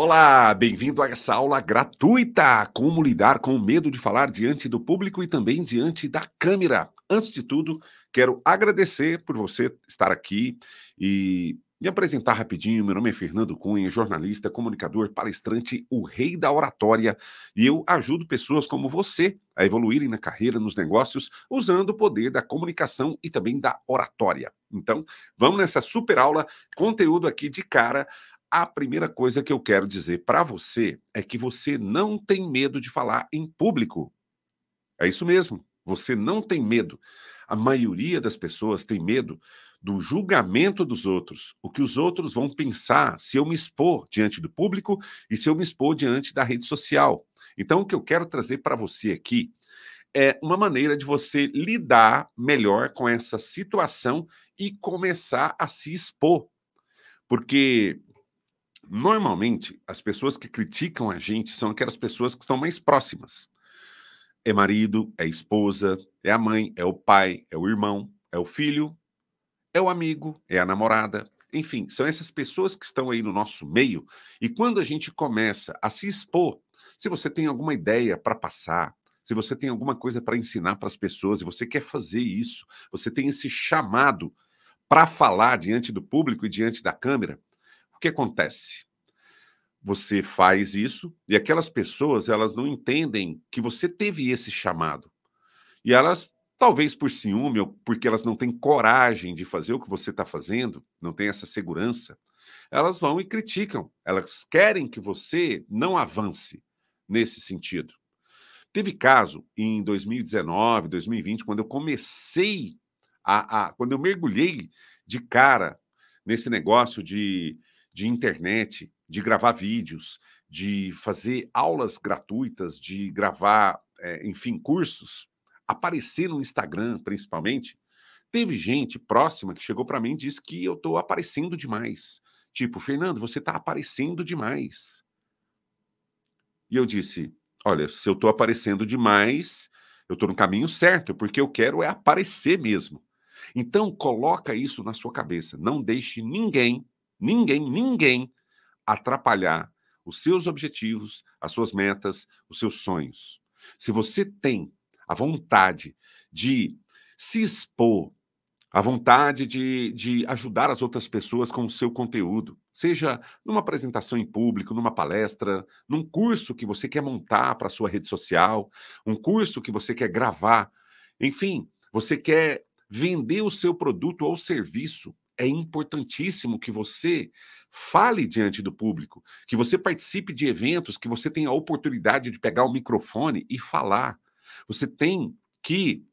Olá, bem-vindo a essa aula gratuita. Como lidar com o medo de falar diante do público e também diante da câmera. Antes de tudo, quero agradecer por você estar aqui e me apresentar rapidinho. Meu nome é Fernando Cunha, jornalista, comunicador, palestrante, o rei da oratória, e eu ajudo pessoas como você a evoluírem na carreira, nos negócios, usando o poder da comunicação e também da oratória. Então, vamos nessa super aula, conteúdo aqui de cara a primeira coisa que eu quero dizer para você é que você não tem medo de falar em público. É isso mesmo, você não tem medo. A maioria das pessoas tem medo do julgamento dos outros, o que os outros vão pensar se eu me expor diante do público e se eu me expor diante da rede social. Então, o que eu quero trazer para você aqui é uma maneira de você lidar melhor com essa situação e começar a se expor. Porque normalmente as pessoas que criticam a gente são aquelas pessoas que estão mais próximas. É marido, é esposa, é a mãe, é o pai, é o irmão, é o filho, é o amigo, é a namorada. Enfim, são essas pessoas que estão aí no nosso meio. E quando a gente começa a se expor, se você tem alguma ideia para passar, se você tem alguma coisa para ensinar para as pessoas e você quer fazer isso, você tem esse chamado para falar diante do público e diante da câmera, o que acontece? Você faz isso e aquelas pessoas, elas não entendem que você teve esse chamado. E elas, talvez por ciúme ou porque elas não têm coragem de fazer o que você está fazendo, não têm essa segurança, elas vão e criticam. Elas querem que você não avance nesse sentido. Teve caso em 2019, 2020, quando eu comecei a, a, quando eu mergulhei de cara nesse negócio de de internet, de gravar vídeos, de fazer aulas gratuitas, de gravar, é, enfim, cursos, aparecer no Instagram, principalmente, teve gente próxima que chegou para mim e disse que eu estou aparecendo demais. Tipo, Fernando, você está aparecendo demais. E eu disse: olha, se eu estou aparecendo demais, eu estou no caminho certo, porque eu quero é aparecer mesmo. Então, coloca isso na sua cabeça. Não deixe ninguém ninguém, ninguém atrapalhar os seus objetivos, as suas metas, os seus sonhos. Se você tem a vontade de se expor, a vontade de, de ajudar as outras pessoas com o seu conteúdo, seja numa apresentação em público, numa palestra, num curso que você quer montar para a sua rede social, um curso que você quer gravar, enfim, você quer vender o seu produto ou serviço, é importantíssimo que você fale diante do público, que você participe de eventos, que você tenha a oportunidade de pegar o microfone e falar. Você tem que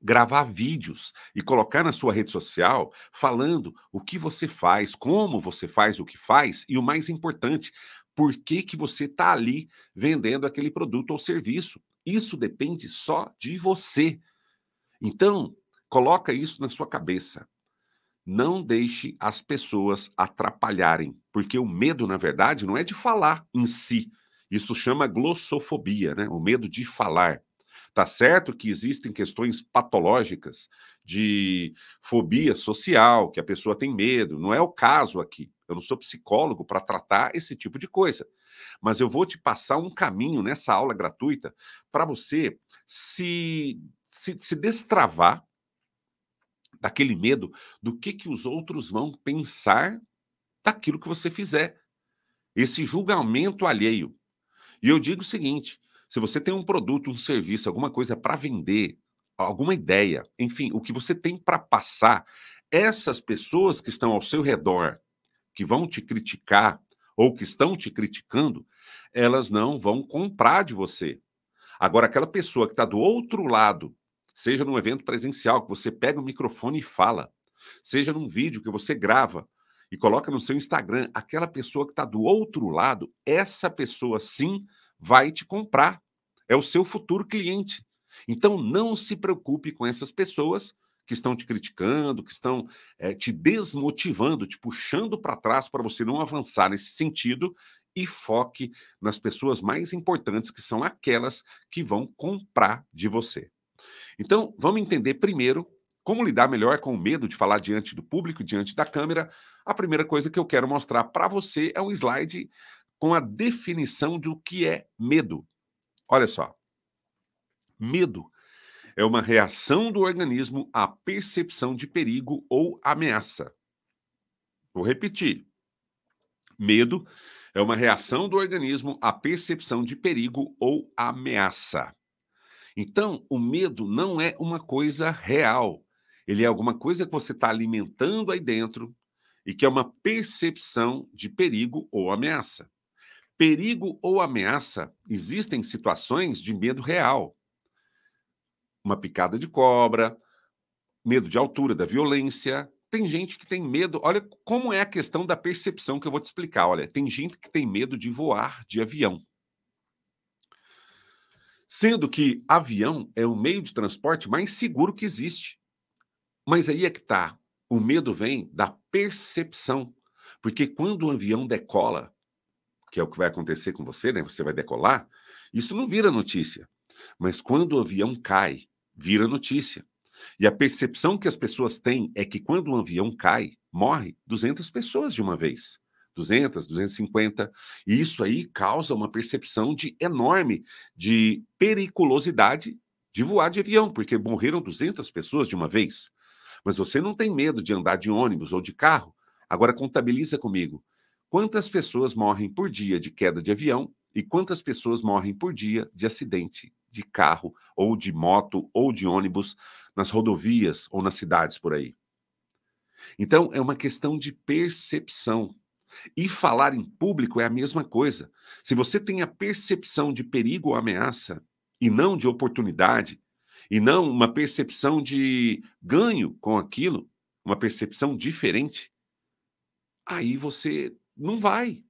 gravar vídeos e colocar na sua rede social falando o que você faz, como você faz o que faz e o mais importante, por que, que você está ali vendendo aquele produto ou serviço. Isso depende só de você. Então, coloca isso na sua cabeça não deixe as pessoas atrapalharem, porque o medo, na verdade, não é de falar em si. Isso chama glossofobia, né? O medo de falar. Tá certo que existem questões patológicas de fobia social, que a pessoa tem medo, não é o caso aqui. Eu não sou psicólogo para tratar esse tipo de coisa. Mas eu vou te passar um caminho nessa aula gratuita para você se, se, se destravar daquele medo do que, que os outros vão pensar daquilo que você fizer. Esse julgamento alheio. E eu digo o seguinte: se você tem um produto, um serviço, alguma coisa para vender, alguma ideia, enfim, o que você tem para passar, essas pessoas que estão ao seu redor, que vão te criticar ou que estão te criticando, elas não vão comprar de você. Agora, aquela pessoa que está do outro lado, seja num evento presencial, que você pega o microfone e fala, seja num vídeo que você grava e coloca no seu Instagram, aquela pessoa que está do outro lado, essa pessoa sim vai te comprar. É o seu futuro cliente. Então não se preocupe com essas pessoas que estão te criticando, que estão é, te desmotivando, te puxando para trás para você não avançar nesse sentido e foque nas pessoas mais importantes, que são aquelas que vão comprar de você. Então, vamos entender primeiro como lidar melhor com o medo de falar diante do público, diante da câmera. A primeira coisa que eu quero mostrar para você é um slide com a definição do que é medo. Olha só. Medo é uma reação do organismo à percepção de perigo ou ameaça. Vou repetir. Medo é uma reação do organismo à percepção de perigo ou ameaça. Então, o medo não é uma coisa real. Ele é alguma coisa que você está alimentando aí dentro e que é uma percepção de perigo ou ameaça. Perigo ou ameaça existem situações de medo real. Uma picada de cobra, medo de altura, da violência. Tem gente que tem medo. Olha como é a questão da percepção que eu vou te explicar. Olha, tem gente que tem medo de voar de avião. Sendo que avião é o meio de transporte mais seguro que existe. Mas aí é que está. O medo vem da percepção. Porque quando o avião decola, que é o que vai acontecer com você, né? Você vai decolar, isso não vira notícia. Mas quando o avião cai, vira notícia. E a percepção que as pessoas têm é que quando um avião cai, morre 200 pessoas de uma vez. 200, 250. E isso aí causa uma percepção de enorme de periculosidade de voar de avião, porque morreram 200 pessoas de uma vez. Mas você não tem medo de andar de ônibus ou de carro? Agora contabiliza comigo. Quantas pessoas morrem por dia de queda de avião e quantas pessoas morrem por dia de acidente de carro ou de moto ou de ônibus nas rodovias ou nas cidades por aí? Então, é uma questão de percepção. E falar em público é a mesma coisa. Se você tem a percepção de perigo ou ameaça, e não de oportunidade, e não uma percepção de ganho com aquilo, uma percepção diferente, aí você não vai,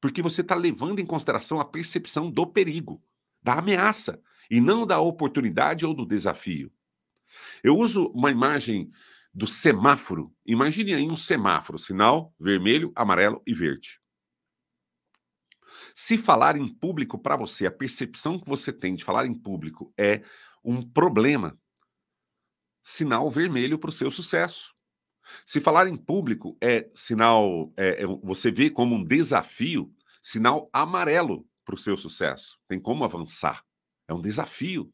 porque você está levando em consideração a percepção do perigo, da ameaça, e não da oportunidade ou do desafio. Eu uso uma imagem do semáforo. Imagine aí um semáforo, sinal vermelho, amarelo e verde. Se falar em público para você, a percepção que você tem de falar em público é um problema, sinal vermelho para o seu sucesso. Se falar em público é sinal, é, é, você vê como um desafio, sinal amarelo para o seu sucesso. Tem como avançar. É um desafio.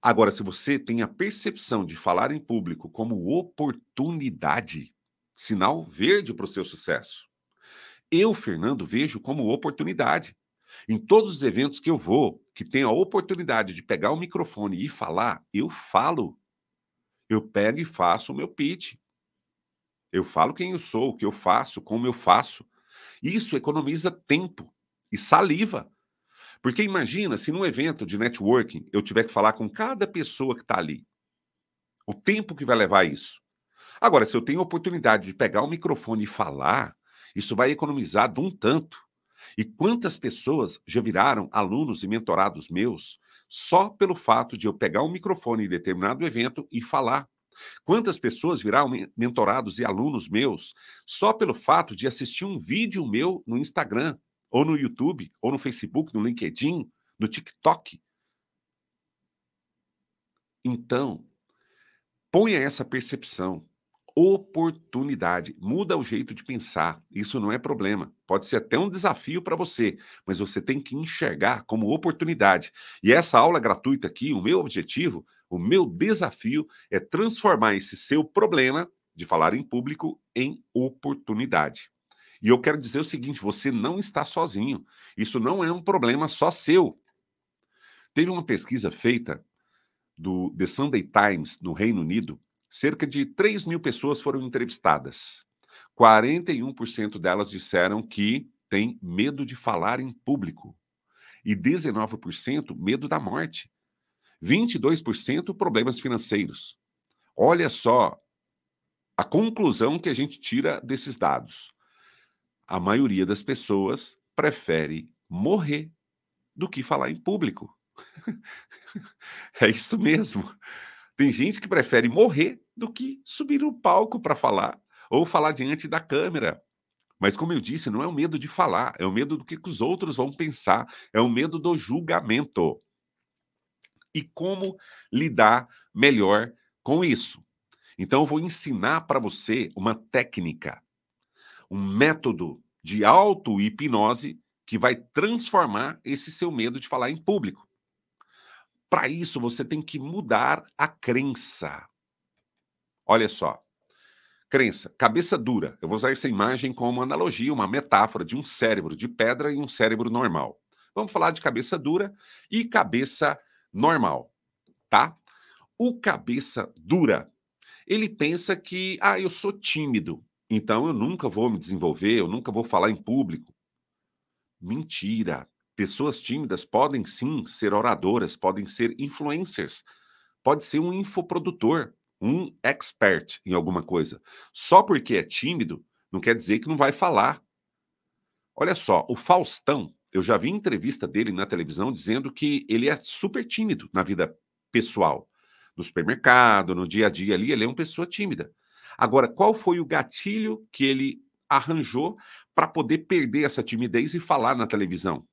Agora, se você tem a percepção de falar em público como oportunidade, sinal verde para o seu sucesso. Eu, Fernando, vejo como oportunidade. Em todos os eventos que eu vou, que tenho a oportunidade de pegar o microfone e falar, eu falo. Eu pego e faço o meu pitch. Eu falo quem eu sou, o que eu faço, como eu faço. Isso economiza tempo e saliva. Porque imagina se num evento de networking eu tiver que falar com cada pessoa que está ali. O tempo que vai levar isso. Agora, se eu tenho a oportunidade de pegar o microfone e falar, isso vai economizar de um tanto. E quantas pessoas já viraram alunos e mentorados meus só pelo fato de eu pegar o um microfone em determinado evento e falar? Quantas pessoas viraram mentorados e alunos meus só pelo fato de assistir um vídeo meu no Instagram ou no YouTube, ou no Facebook, no LinkedIn, no TikTok. Então, ponha essa percepção. Oportunidade. Muda o jeito de pensar. Isso não é problema. Pode ser até um desafio para você, mas você tem que enxergar como oportunidade. E essa aula gratuita aqui, o meu objetivo, o meu desafio é transformar esse seu problema de falar em público em oportunidade. E eu quero dizer o seguinte: você não está sozinho. Isso não é um problema só seu. Teve uma pesquisa feita do The Sunday Times, no Reino Unido. Cerca de 3 mil pessoas foram entrevistadas. 41% delas disseram que têm medo de falar em público. E 19% medo da morte. 22% problemas financeiros. Olha só a conclusão que a gente tira desses dados a maioria das pessoas prefere morrer do que falar em público. é isso mesmo. Tem gente que prefere morrer do que subir no palco para falar ou falar diante da câmera. Mas, como eu disse, não é o medo de falar, é o medo do que, os outros vão pensar, é o medo do julgamento. E como lidar melhor com isso? Então, eu vou ensinar para você uma técnica um método de auto-hipnose que vai transformar esse seu medo de falar em público. Para isso, você tem que mudar a crença. Olha só. Crença, cabeça dura. Eu vou usar essa imagem como analogia, uma metáfora de um cérebro de pedra e um cérebro normal. Vamos falar de cabeça dura e cabeça normal, tá? O cabeça dura, ele pensa que, ah, eu sou tímido, então eu nunca vou me desenvolver, eu nunca vou falar em público. Mentira. Pessoas tímidas podem sim ser oradoras, podem ser influencers, pode ser um infoprodutor, um expert em alguma coisa. Só porque é tímido não quer dizer que não vai falar. Olha só, o Faustão, eu já vi entrevista dele na televisão dizendo que ele é super tímido na vida pessoal. No supermercado, no dia a dia ali, ele é uma pessoa tímida. Agora, qual foi o gatilho que ele arranjou para poder perder essa timidez e falar na televisão?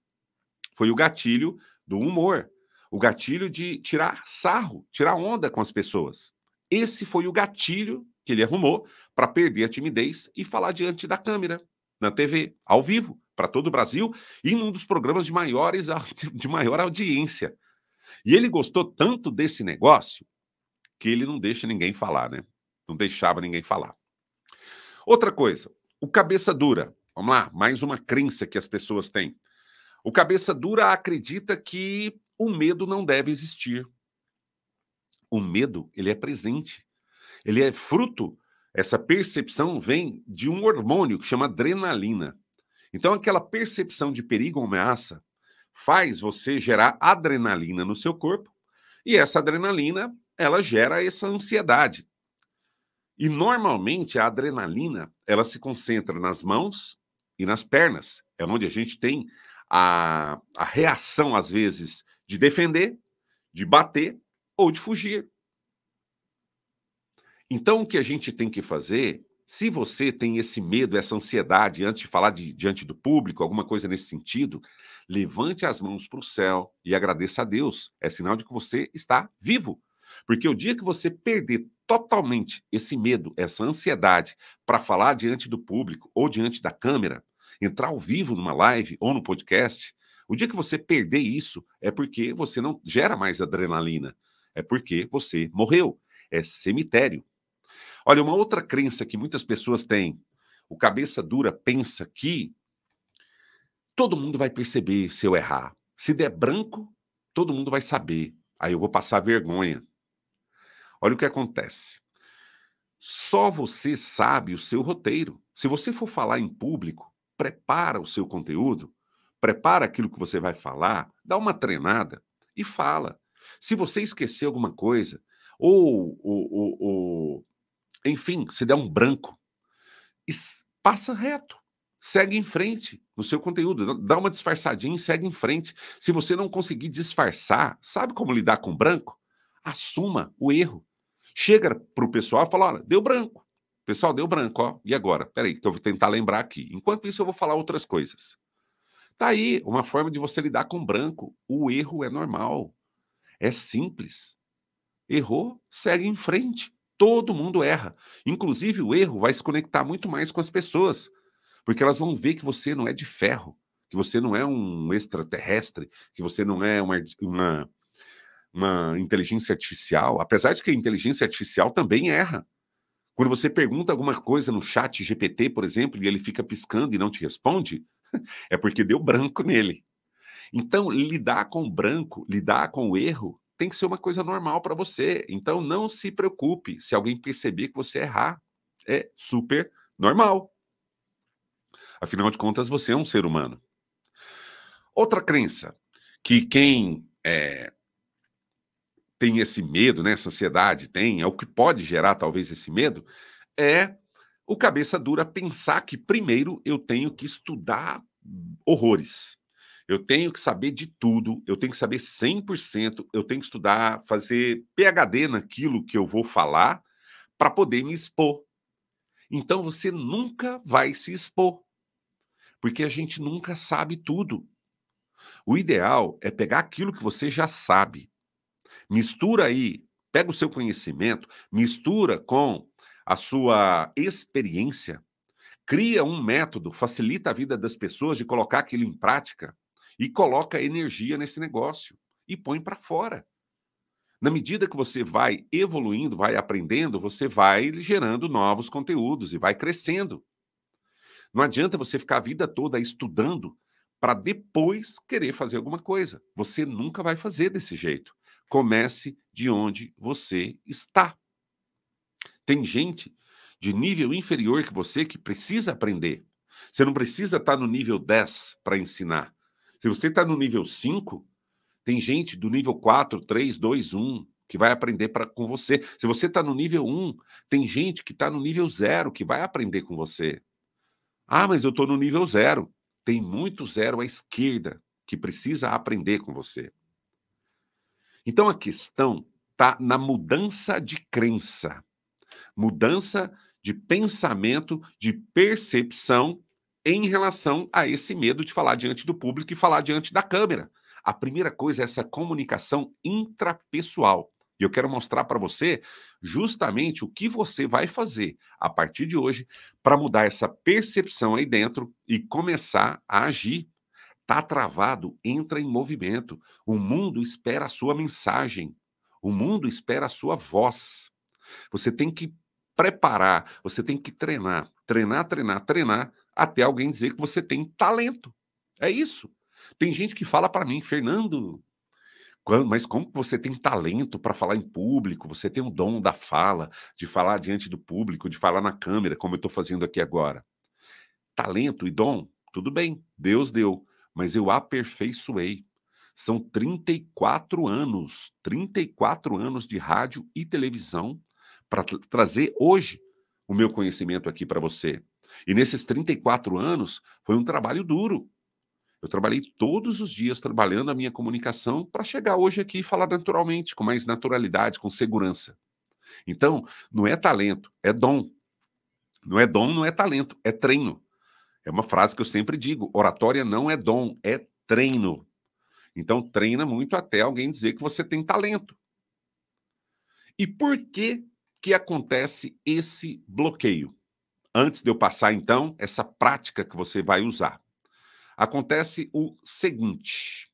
Foi o gatilho do humor, o gatilho de tirar sarro, tirar onda com as pessoas. Esse foi o gatilho que ele arrumou para perder a timidez e falar diante da câmera, na TV, ao vivo, para todo o Brasil, e num dos programas de, maiores, de maior audiência. E ele gostou tanto desse negócio que ele não deixa ninguém falar, né? Não deixava ninguém falar. Outra coisa, o cabeça dura. Vamos lá, mais uma crença que as pessoas têm. O cabeça dura acredita que o medo não deve existir. O medo, ele é presente. Ele é fruto, essa percepção vem de um hormônio que chama adrenalina. Então aquela percepção de perigo ou ameaça faz você gerar adrenalina no seu corpo, e essa adrenalina, ela gera essa ansiedade. E normalmente a adrenalina ela se concentra nas mãos e nas pernas. É onde a gente tem a, a reação, às vezes, de defender, de bater ou de fugir. Então, o que a gente tem que fazer, se você tem esse medo, essa ansiedade, antes de falar de, diante do público, alguma coisa nesse sentido, levante as mãos para o céu e agradeça a Deus. É sinal de que você está vivo. Porque o dia que você perder totalmente esse medo, essa ansiedade para falar diante do público ou diante da câmera, entrar ao vivo numa live ou no podcast, o dia que você perder isso é porque você não gera mais adrenalina, é porque você morreu. É cemitério. Olha, uma outra crença que muitas pessoas têm: o cabeça dura pensa que todo mundo vai perceber se eu errar. Se der branco, todo mundo vai saber. Aí eu vou passar vergonha. Olha o que acontece. Só você sabe o seu roteiro. Se você for falar em público, prepara o seu conteúdo, prepara aquilo que você vai falar, dá uma treinada e fala. Se você esquecer alguma coisa, ou, ou, ou, ou enfim, se der um branco, passa reto segue em frente no seu conteúdo. Dá uma disfarçadinha e segue em frente. Se você não conseguir disfarçar, sabe como lidar com branco? Assuma o erro. Chega para o pessoal e fala: olha, deu branco. Pessoal, deu branco, ó. E agora? Peraí, que eu vou tentar lembrar aqui. Enquanto isso, eu vou falar outras coisas. Tá aí uma forma de você lidar com branco. O erro é normal. É simples. Errou, segue em frente. Todo mundo erra. Inclusive, o erro vai se conectar muito mais com as pessoas, porque elas vão ver que você não é de ferro, que você não é um extraterrestre, que você não é uma, uma uma inteligência artificial, apesar de que a inteligência artificial também erra. Quando você pergunta alguma coisa no chat GPT, por exemplo, e ele fica piscando e não te responde, é porque deu branco nele. Então, lidar com o branco, lidar com o erro, tem que ser uma coisa normal para você. Então, não se preocupe se alguém perceber que você errar. É super normal. Afinal de contas, você é um ser humano. Outra crença que quem é, tem esse medo, né? Essa ansiedade tem, é o que pode gerar talvez esse medo, é o cabeça dura pensar que primeiro eu tenho que estudar horrores. Eu tenho que saber de tudo, eu tenho que saber 100%, eu tenho que estudar, fazer PhD naquilo que eu vou falar para poder me expor. Então você nunca vai se expor, porque a gente nunca sabe tudo. O ideal é pegar aquilo que você já sabe Mistura aí, pega o seu conhecimento, mistura com a sua experiência, cria um método, facilita a vida das pessoas de colocar aquilo em prática e coloca energia nesse negócio e põe para fora. Na medida que você vai evoluindo, vai aprendendo, você vai gerando novos conteúdos e vai crescendo. Não adianta você ficar a vida toda estudando para depois querer fazer alguma coisa. Você nunca vai fazer desse jeito. Comece de onde você está. Tem gente de nível inferior que você que precisa aprender. Você não precisa estar tá no nível 10 para ensinar. Se você está no nível 5, tem gente do nível 4, 3, 2, 1 que vai aprender pra, com você. Se você está no nível 1, tem gente que está no nível 0 que vai aprender com você. Ah, mas eu estou no nível 0. Tem muito zero à esquerda que precisa aprender com você. Então a questão está na mudança de crença, mudança de pensamento, de percepção em relação a esse medo de falar diante do público e falar diante da câmera. A primeira coisa é essa comunicação intrapessoal. E eu quero mostrar para você justamente o que você vai fazer a partir de hoje para mudar essa percepção aí dentro e começar a agir Está travado, entra em movimento. O mundo espera a sua mensagem. O mundo espera a sua voz. Você tem que preparar, você tem que treinar, treinar, treinar, treinar, até alguém dizer que você tem talento. É isso. Tem gente que fala para mim, Fernando, mas como você tem talento para falar em público, você tem um dom da fala, de falar diante do público, de falar na câmera, como eu estou fazendo aqui agora. Talento e dom, tudo bem, Deus deu mas eu aperfeiçoei. São 34 anos, 34 anos de rádio e televisão para trazer hoje o meu conhecimento aqui para você. E nesses 34 anos foi um trabalho duro. Eu trabalhei todos os dias trabalhando a minha comunicação para chegar hoje aqui e falar naturalmente, com mais naturalidade, com segurança. Então, não é talento, é dom. Não é dom, não é talento, é treino. É uma frase que eu sempre digo: oratória não é dom, é treino. Então, treina muito até alguém dizer que você tem talento. E por que que acontece esse bloqueio? Antes de eu passar, então, essa prática que você vai usar, acontece o seguinte: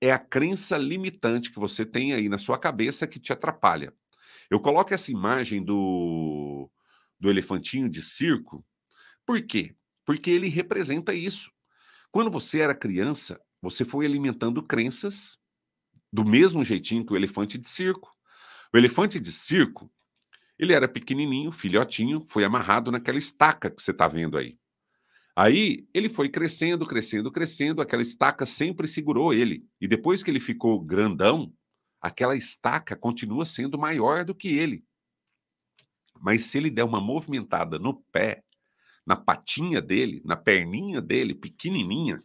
é a crença limitante que você tem aí na sua cabeça que te atrapalha. Eu coloco essa imagem do, do elefantinho de circo, por quê? porque ele representa isso. Quando você era criança, você foi alimentando crenças do mesmo jeitinho que o elefante de circo. O elefante de circo, ele era pequenininho, filhotinho, foi amarrado naquela estaca que você está vendo aí. Aí ele foi crescendo, crescendo, crescendo, aquela estaca sempre segurou ele. E depois que ele ficou grandão, aquela estaca continua sendo maior do que ele. Mas se ele der uma movimentada no pé, na patinha dele, na perninha dele, pequenininha,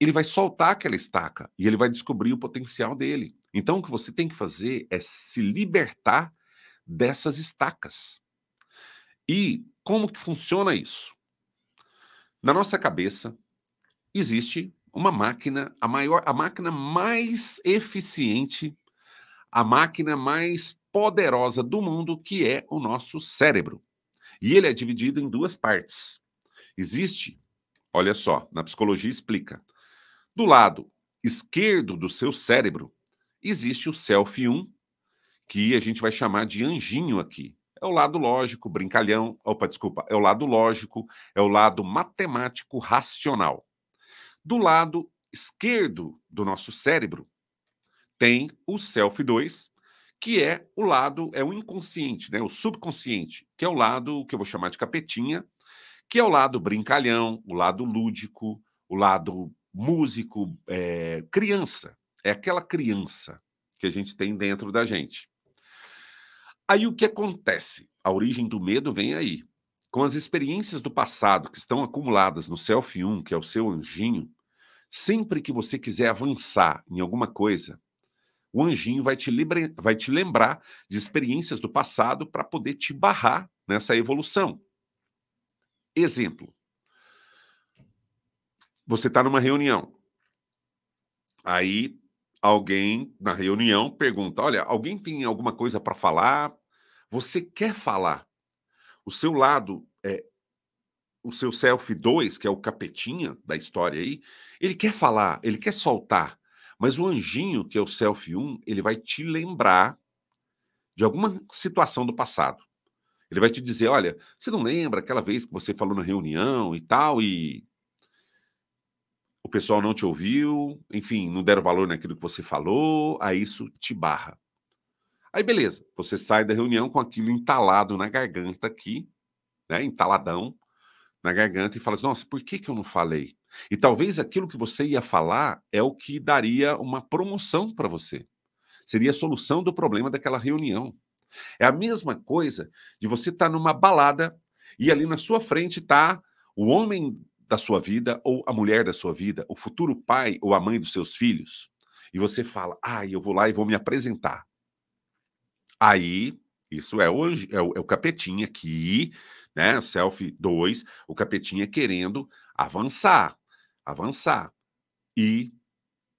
ele vai soltar aquela estaca e ele vai descobrir o potencial dele. Então, o que você tem que fazer é se libertar dessas estacas. E como que funciona isso? Na nossa cabeça existe uma máquina, a maior, a máquina mais eficiente, a máquina mais poderosa do mundo, que é o nosso cérebro. E ele é dividido em duas partes. Existe, olha só, na psicologia explica. Do lado esquerdo do seu cérebro existe o self 1, que a gente vai chamar de anjinho aqui. É o lado lógico, brincalhão, opa, desculpa, é o lado lógico, é o lado matemático racional. Do lado esquerdo do nosso cérebro tem o self 2, que é o lado, é o inconsciente, né? o subconsciente, que é o lado que eu vou chamar de capetinha, que é o lado brincalhão, o lado lúdico, o lado músico, é, criança. É aquela criança que a gente tem dentro da gente. Aí o que acontece? A origem do medo vem aí. Com as experiências do passado que estão acumuladas no Self 1, que é o seu anjinho, sempre que você quiser avançar em alguma coisa, o anjinho vai te, vai te lembrar de experiências do passado para poder te barrar nessa evolução. Exemplo: você está numa reunião. Aí alguém na reunião pergunta: Olha, alguém tem alguma coisa para falar? Você quer falar? O seu lado é, o seu self 2, que é o capetinha da história aí, ele quer falar, ele quer soltar, mas o anjinho, que é o self 1, ele vai te lembrar de alguma situação do passado. Ele vai te dizer: olha, você não lembra aquela vez que você falou na reunião e tal, e o pessoal não te ouviu, enfim, não deram valor naquilo que você falou, aí isso te barra. Aí beleza, você sai da reunião com aquilo entalado na garganta aqui, né, entaladão na garganta e fala assim, nossa, por que, que eu não falei? E talvez aquilo que você ia falar é o que daria uma promoção para você. Seria a solução do problema daquela reunião. É a mesma coisa de você estar tá numa balada e ali na sua frente está o homem da sua vida ou a mulher da sua vida, o futuro pai ou a mãe dos seus filhos. E você fala, ah, eu vou lá e vou me apresentar. Aí, isso é hoje, é o, é o capetinha aqui, né? Selfie 2, o capetinha querendo avançar avançar. E,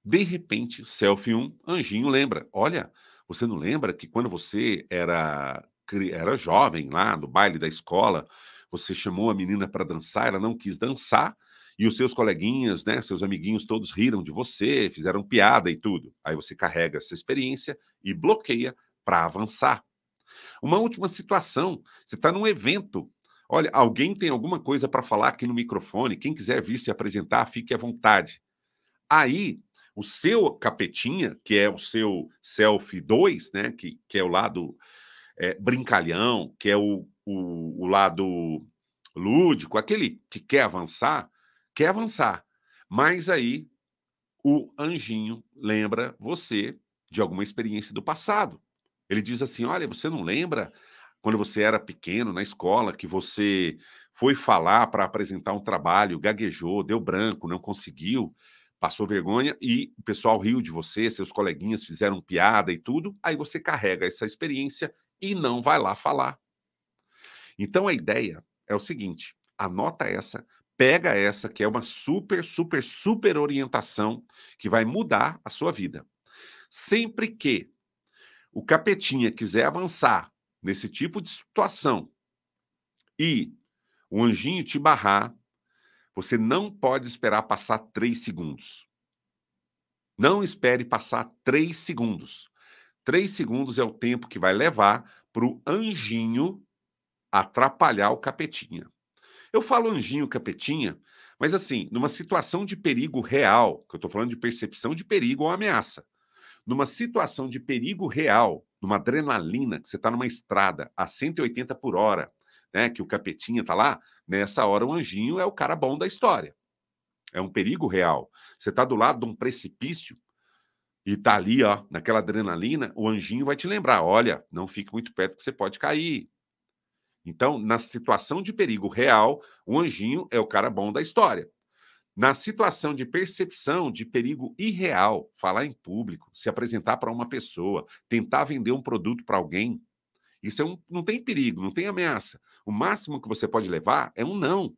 de repente, selfie um anjinho lembra. Olha, você não lembra que quando você era, era jovem lá no baile da escola, você chamou a menina para dançar, ela não quis dançar, e os seus coleguinhas, né, seus amiguinhos todos riram de você, fizeram piada e tudo. Aí você carrega essa experiência e bloqueia para avançar. Uma última situação: você está num evento Olha, alguém tem alguma coisa para falar aqui no microfone? Quem quiser vir se apresentar, fique à vontade. Aí, o seu capetinha, que é o seu selfie 2, né, que, que é o lado é, brincalhão, que é o, o, o lado lúdico, aquele que quer avançar, quer avançar. Mas aí o anjinho lembra você de alguma experiência do passado. Ele diz assim: Olha, você não lembra quando você era pequeno na escola, que você foi falar para apresentar um trabalho, gaguejou, deu branco, não conseguiu, passou vergonha e o pessoal riu de você, seus coleguinhas fizeram piada e tudo, aí você carrega essa experiência e não vai lá falar. Então a ideia é o seguinte: anota essa, pega essa, que é uma super, super, super orientação que vai mudar a sua vida. Sempre que o capetinha quiser avançar nesse tipo de situação e o anjinho te barrar, você não pode esperar passar três segundos. Não espere passar três segundos. Três segundos é o tempo que vai levar para o anjinho atrapalhar o capetinha. Eu falo anjinho, capetinha, mas assim, numa situação de perigo real, que eu estou falando de percepção de perigo ou ameaça, numa situação de perigo real, numa adrenalina, que você está numa estrada a 180 por hora, né, que o capetinha está lá, nessa hora o anjinho é o cara bom da história. É um perigo real. Você está do lado de um precipício e está ali, ó, naquela adrenalina, o anjinho vai te lembrar: olha, não fique muito perto que você pode cair. Então, na situação de perigo real, o anjinho é o cara bom da história. Na situação de percepção de perigo irreal, falar em público, se apresentar para uma pessoa, tentar vender um produto para alguém, isso é um, não tem perigo, não tem ameaça. O máximo que você pode levar é um não.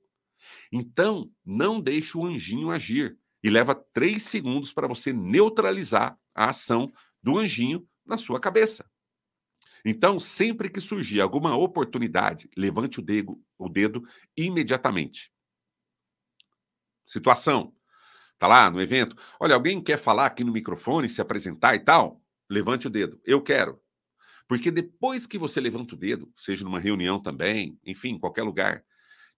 Então, não deixe o anjinho agir e leva três segundos para você neutralizar a ação do anjinho na sua cabeça. Então, sempre que surgir alguma oportunidade, levante o dedo, o dedo imediatamente situação. Tá lá no evento. Olha, alguém quer falar aqui no microfone, se apresentar e tal? Levante o dedo. Eu quero. Porque depois que você levanta o dedo, seja numa reunião também, enfim, em qualquer lugar,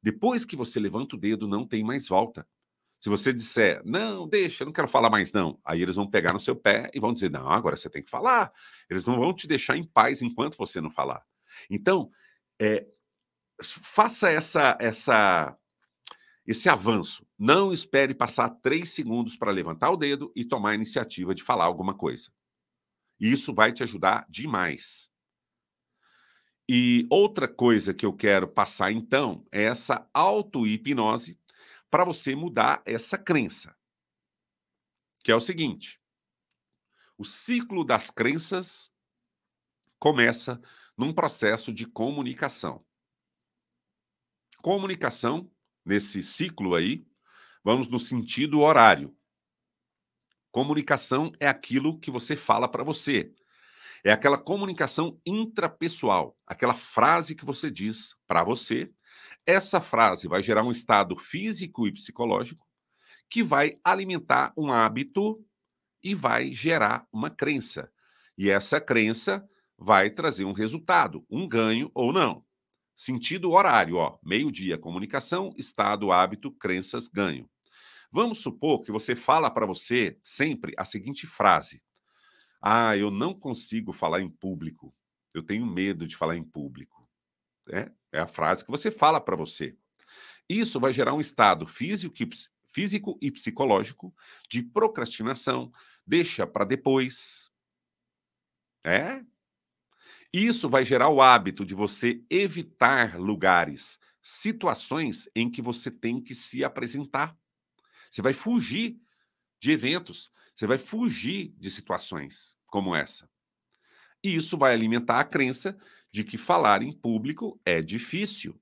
depois que você levanta o dedo, não tem mais volta. Se você disser, não, deixa, não quero falar mais, não, aí eles vão pegar no seu pé e vão dizer, não, agora você tem que falar. Eles não vão te deixar em paz enquanto você não falar. Então, é, faça essa, essa esse avanço. Não espere passar três segundos para levantar o dedo e tomar a iniciativa de falar alguma coisa. Isso vai te ajudar demais. E outra coisa que eu quero passar então é essa auto-hipnose para você mudar essa crença. Que é o seguinte: o ciclo das crenças começa num processo de comunicação. Comunicação nesse ciclo aí, vamos no sentido horário. Comunicação é aquilo que você fala para você. É aquela comunicação intrapessoal, aquela frase que você diz para você. Essa frase vai gerar um estado físico e psicológico que vai alimentar um hábito e vai gerar uma crença. E essa crença vai trazer um resultado, um ganho ou não. Sentido horário, ó. Meio-dia, comunicação, estado, hábito, crenças, ganho. Vamos supor que você fala para você sempre a seguinte frase: Ah, eu não consigo falar em público. Eu tenho medo de falar em público. É, é a frase que você fala para você. Isso vai gerar um estado físico físico e psicológico de procrastinação, deixa para depois. É, isso vai gerar o hábito de você evitar lugares, situações em que você tem que se apresentar. Você vai fugir de eventos, você vai fugir de situações como essa. E isso vai alimentar a crença de que falar em público é difícil.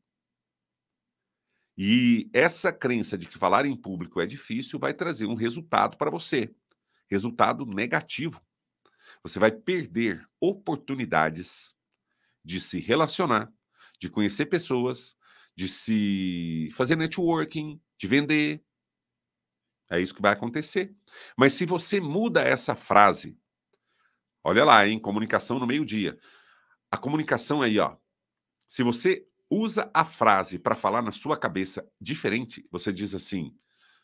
E essa crença de que falar em público é difícil vai trazer um resultado para você, resultado negativo. Você vai perder oportunidades de se relacionar, de conhecer pessoas, de se fazer networking, de vender. É isso que vai acontecer. Mas se você muda essa frase, olha lá, hein? Comunicação no meio-dia. A comunicação aí, ó. Se você usa a frase para falar na sua cabeça diferente, você diz assim: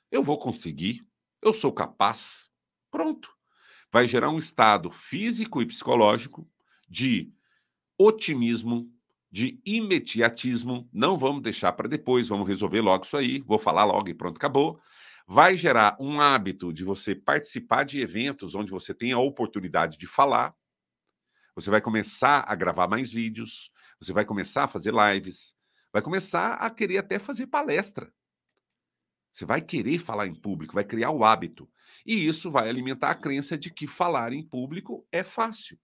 eu vou conseguir, eu sou capaz. Pronto vai gerar um estado físico e psicológico de otimismo, de imediatismo. Não vamos deixar para depois, vamos resolver logo isso aí, vou falar logo e pronto, acabou. Vai gerar um hábito de você participar de eventos onde você tem a oportunidade de falar. Você vai começar a gravar mais vídeos, você vai começar a fazer lives, vai começar a querer até fazer palestra. Você vai querer falar em público, vai criar o hábito. E isso vai alimentar a crença de que falar em público é fácil.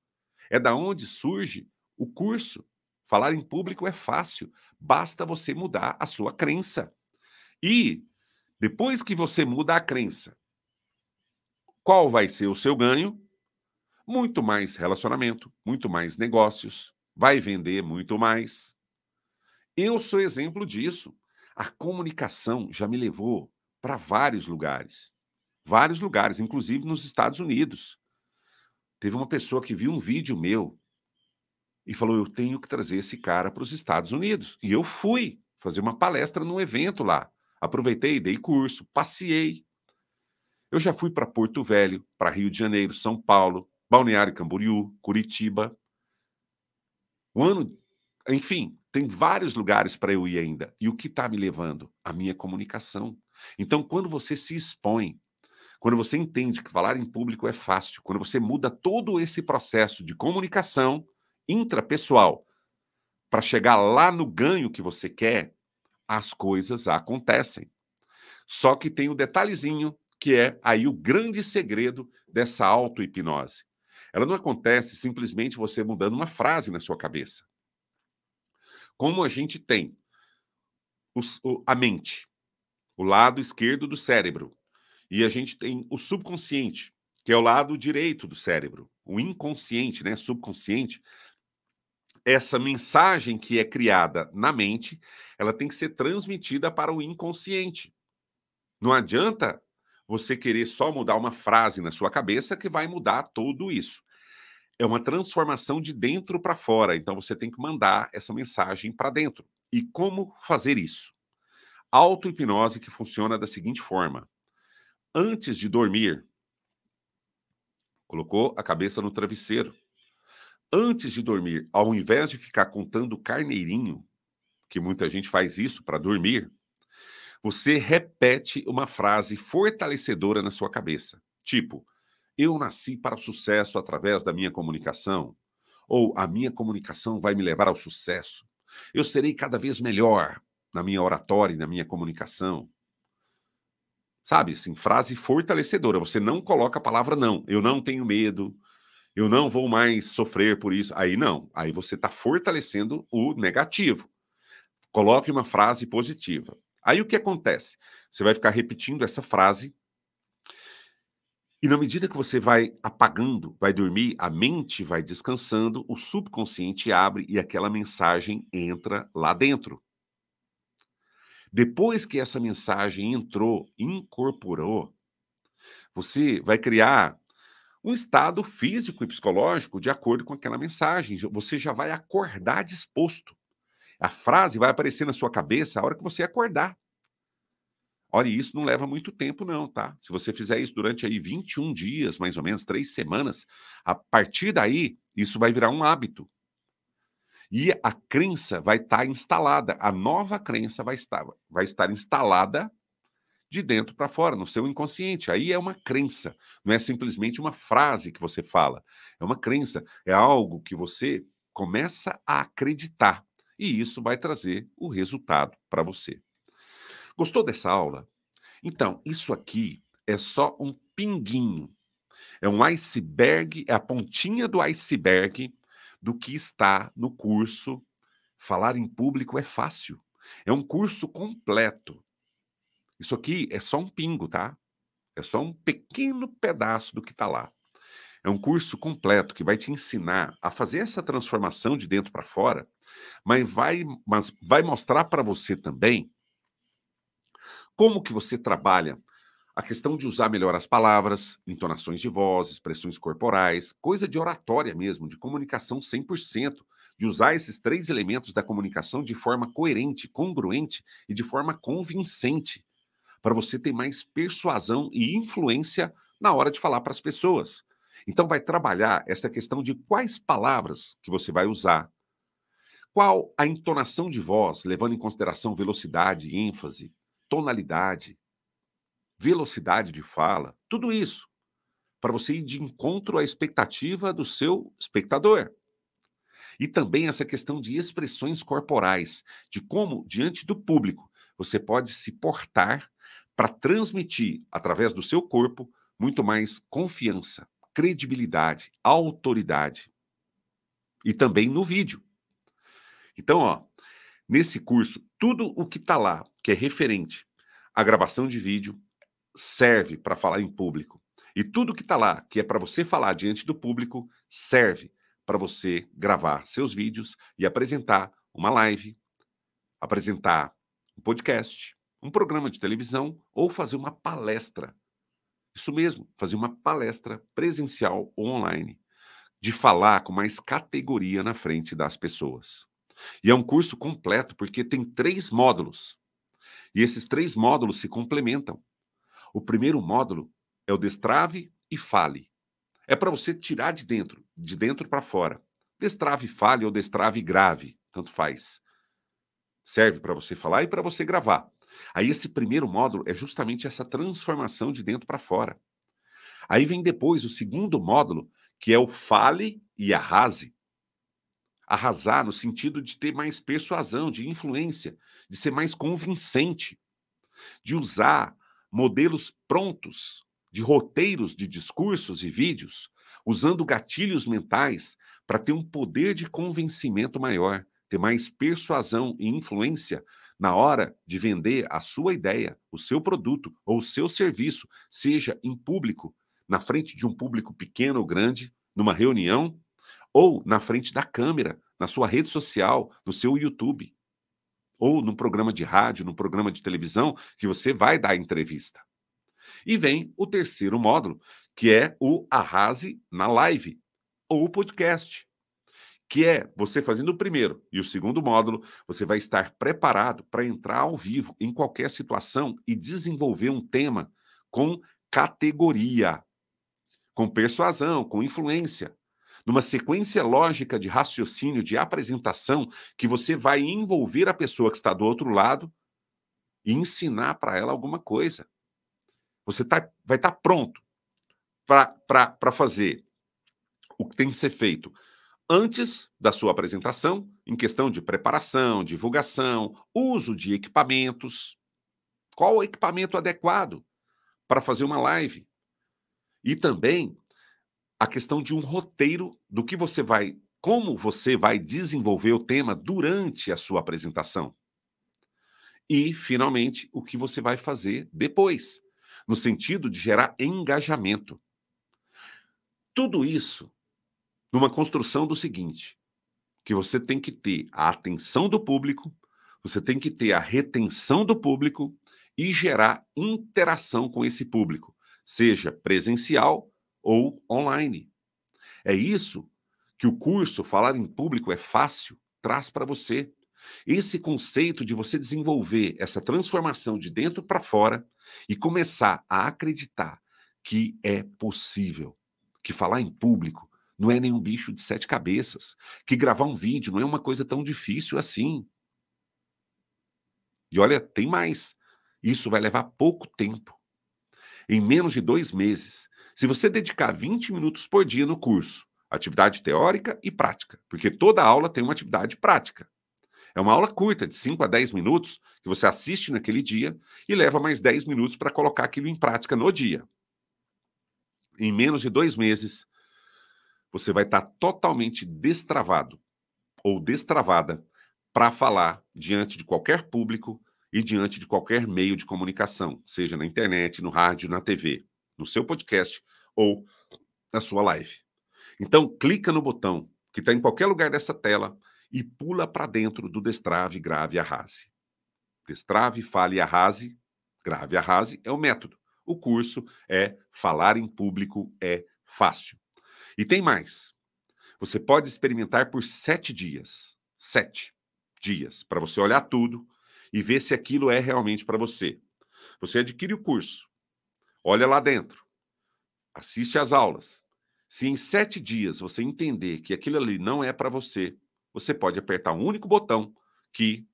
É da onde surge o curso. Falar em público é fácil, basta você mudar a sua crença. E depois que você muda a crença, qual vai ser o seu ganho? Muito mais relacionamento, muito mais negócios, vai vender muito mais. Eu sou exemplo disso a comunicação já me levou para vários lugares. Vários lugares, inclusive nos Estados Unidos. Teve uma pessoa que viu um vídeo meu e falou: Eu tenho que trazer esse cara para os Estados Unidos. E eu fui fazer uma palestra num evento lá. Aproveitei, dei curso, passei. Eu já fui para Porto Velho, para Rio de Janeiro, São Paulo, Balneário Camboriú, Curitiba. O ano enfim, tem vários lugares para eu ir ainda. E o que está me levando? A minha comunicação. Então, quando você se expõe, quando você entende que falar em público é fácil, quando você muda todo esse processo de comunicação intrapessoal para chegar lá no ganho que você quer, as coisas acontecem. Só que tem o um detalhezinho que é aí o grande segredo dessa auto-hipnose. Ela não acontece simplesmente você mudando uma frase na sua cabeça como a gente tem o, a mente, o lado esquerdo do cérebro, e a gente tem o subconsciente, que é o lado direito do cérebro, o inconsciente, né, subconsciente, essa mensagem que é criada na mente, ela tem que ser transmitida para o inconsciente. Não adianta você querer só mudar uma frase na sua cabeça que vai mudar tudo isso é uma transformação de dentro para fora. Então você tem que mandar essa mensagem para dentro. E como fazer isso? Auto-hipnose que funciona da seguinte forma: antes de dormir, colocou a cabeça no travesseiro. Antes de dormir, ao invés de ficar contando carneirinho, que muita gente faz isso para dormir, você repete uma frase fortalecedora na sua cabeça. Tipo, eu nasci para o sucesso através da minha comunicação. Ou a minha comunicação vai me levar ao sucesso. Eu serei cada vez melhor na minha oratória e na minha comunicação. Sabe, assim, frase fortalecedora. Você não coloca a palavra não. Eu não tenho medo. Eu não vou mais sofrer por isso. Aí não. Aí você está fortalecendo o negativo. Coloque uma frase positiva. Aí o que acontece? Você vai ficar repetindo essa frase e na medida que você vai apagando, vai dormir, a mente vai descansando, o subconsciente abre e aquela mensagem entra lá dentro. Depois que essa mensagem entrou, incorporou, você vai criar um estado físico e psicológico de acordo com aquela mensagem. Você já vai acordar disposto. A frase vai aparecer na sua cabeça a hora que você acordar. Olha, isso não leva muito tempo, não, tá? Se você fizer isso durante aí 21 dias, mais ou menos, três semanas, a partir daí, isso vai virar um hábito. E a crença vai estar tá instalada, a nova crença vai estar, vai estar instalada de dentro para fora, no seu inconsciente. Aí é uma crença, não é simplesmente uma frase que você fala. É uma crença, é algo que você começa a acreditar. E isso vai trazer o resultado para você. Gostou dessa aula? Então, isso aqui é só um pinguinho. É um iceberg, é a pontinha do iceberg do que está no curso. Falar em público é fácil. É um curso completo. Isso aqui é só um pingo, tá? É só um pequeno pedaço do que está lá. É um curso completo que vai te ensinar a fazer essa transformação de dentro para fora, mas vai, mas vai mostrar para você também como que você trabalha a questão de usar melhor as palavras, entonações de voz, expressões corporais, coisa de oratória mesmo, de comunicação 100%, de usar esses três elementos da comunicação de forma coerente, congruente e de forma convincente, para você ter mais persuasão e influência na hora de falar para as pessoas. Então vai trabalhar essa questão de quais palavras que você vai usar, qual a entonação de voz, levando em consideração velocidade, e ênfase, tonalidade, velocidade de fala, tudo isso para você ir de encontro à expectativa do seu espectador. E também essa questão de expressões corporais, de como, diante do público, você pode se portar para transmitir, através do seu corpo, muito mais confiança, credibilidade, autoridade. E também no vídeo. Então, ó, nesse curso tudo o que está lá, que é referente à gravação de vídeo, serve para falar em público. E tudo que está lá, que é para você falar diante do público, serve para você gravar seus vídeos e apresentar uma live, apresentar um podcast, um programa de televisão ou fazer uma palestra. Isso mesmo, fazer uma palestra presencial ou online, de falar com mais categoria na frente das pessoas. E é um curso completo, porque tem três módulos. E esses três módulos se complementam. O primeiro módulo é o Destrave e Fale. É para você tirar de dentro, de dentro para fora. Destrave e fale ou destrave e grave, tanto faz. Serve para você falar e para você gravar. Aí esse primeiro módulo é justamente essa transformação de dentro para fora. Aí vem depois o segundo módulo, que é o fale e arrase arrasar no sentido de ter mais persuasão, de influência, de ser mais convincente, de usar modelos prontos de roteiros de discursos e vídeos, usando gatilhos mentais para ter um poder de convencimento maior, ter mais persuasão e influência na hora de vender a sua ideia, o seu produto ou o seu serviço, seja em público, na frente de um público pequeno ou grande, numa reunião ou na frente da câmera, na sua rede social, no seu YouTube, ou no programa de rádio, no programa de televisão, que você vai dar entrevista. E vem o terceiro módulo, que é o Arrase na Live, ou o podcast, que é você fazendo o primeiro e o segundo módulo, você vai estar preparado para entrar ao vivo em qualquer situação e desenvolver um tema com categoria, com persuasão, com influência numa sequência lógica de raciocínio, de apresentação, que você vai envolver a pessoa que está do outro lado e ensinar para ela alguma coisa. Você tá, vai estar tá pronto para fazer o que tem que ser feito antes da sua apresentação, em questão de preparação, divulgação, uso de equipamentos. Qual o equipamento adequado para fazer uma live? E também a questão de um roteiro do que você vai, como você vai desenvolver o tema durante a sua apresentação. E, finalmente, o que você vai fazer depois, no sentido de gerar engajamento. Tudo isso numa construção do seguinte: que você tem que ter a atenção do público, você tem que ter a retenção do público e gerar interação com esse público, seja presencial ou online. É isso que o curso Falar em Público é Fácil traz para você. Esse conceito de você desenvolver essa transformação de dentro para fora e começar a acreditar que é possível, que falar em público não é nenhum bicho de sete cabeças, que gravar um vídeo não é uma coisa tão difícil assim. E olha, tem mais. Isso vai levar pouco tempo. Em menos de dois meses, se você dedicar 20 minutos por dia no curso, atividade teórica e prática, porque toda aula tem uma atividade prática. É uma aula curta, de 5 a 10 minutos, que você assiste naquele dia e leva mais 10 minutos para colocar aquilo em prática no dia. Em menos de dois meses, você vai estar tá totalmente destravado ou destravada para falar diante de qualquer público e diante de qualquer meio de comunicação, seja na internet, no rádio, na TV, no seu podcast ou na sua live. Então, clica no botão que está em qualquer lugar dessa tela e pula para dentro do Destrave, Grave, Arrase. Destrave, Fale, Arrase, Grave, Arrase é o método. O curso é Falar em Público é Fácil. E tem mais. Você pode experimentar por sete dias. Sete dias. Para você olhar tudo e ver se aquilo é realmente para você. Você adquire o curso. Olha lá dentro assiste às aulas. Se em sete dias você entender que aquilo ali não é para você, você pode apertar um único botão que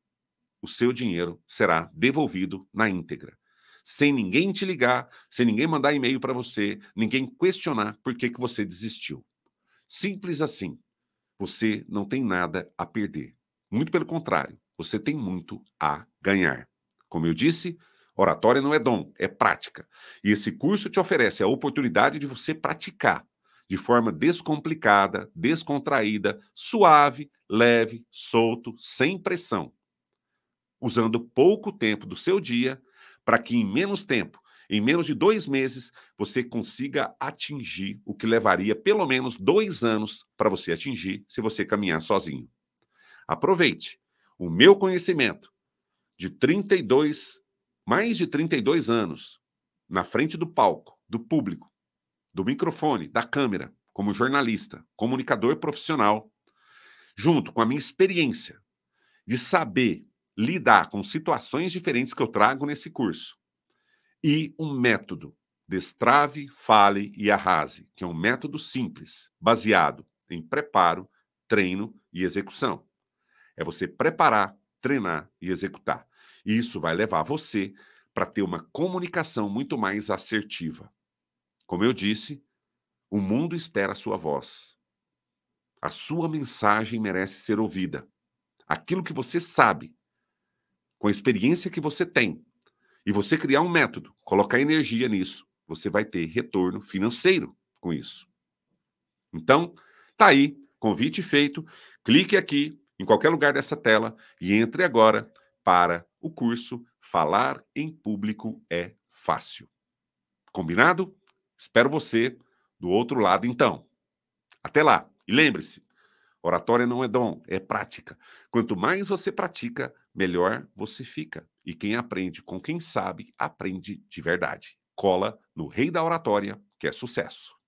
o seu dinheiro será devolvido na íntegra. Sem ninguém te ligar, sem ninguém mandar e-mail para você, ninguém questionar por que, que você desistiu. Simples assim. Você não tem nada a perder. Muito pelo contrário, você tem muito a ganhar. Como eu disse, Oratória não é dom, é prática. E esse curso te oferece a oportunidade de você praticar de forma descomplicada, descontraída, suave, leve, solto, sem pressão, usando pouco tempo do seu dia para que em menos tempo, em menos de dois meses, você consiga atingir o que levaria pelo menos dois anos para você atingir se você caminhar sozinho. Aproveite o meu conhecimento de 32 mais de 32 anos na frente do palco, do público, do microfone, da câmera, como jornalista, comunicador profissional, junto com a minha experiência de saber lidar com situações diferentes que eu trago nesse curso. E um método, destrave, fale e arrase, que é um método simples, baseado em preparo, treino e execução. É você preparar, treinar e executar. E isso vai levar você para ter uma comunicação muito mais assertiva. Como eu disse, o mundo espera a sua voz. A sua mensagem merece ser ouvida. Aquilo que você sabe, com a experiência que você tem, e você criar um método, colocar energia nisso, você vai ter retorno financeiro com isso. Então, tá aí, convite feito. Clique aqui em qualquer lugar dessa tela e entre agora para o curso Falar em Público é Fácil. Combinado? Espero você do outro lado, então. Até lá. E lembre-se: oratória não é dom, é prática. Quanto mais você pratica, melhor você fica. E quem aprende com quem sabe, aprende de verdade. Cola no Rei da Oratória, que é sucesso.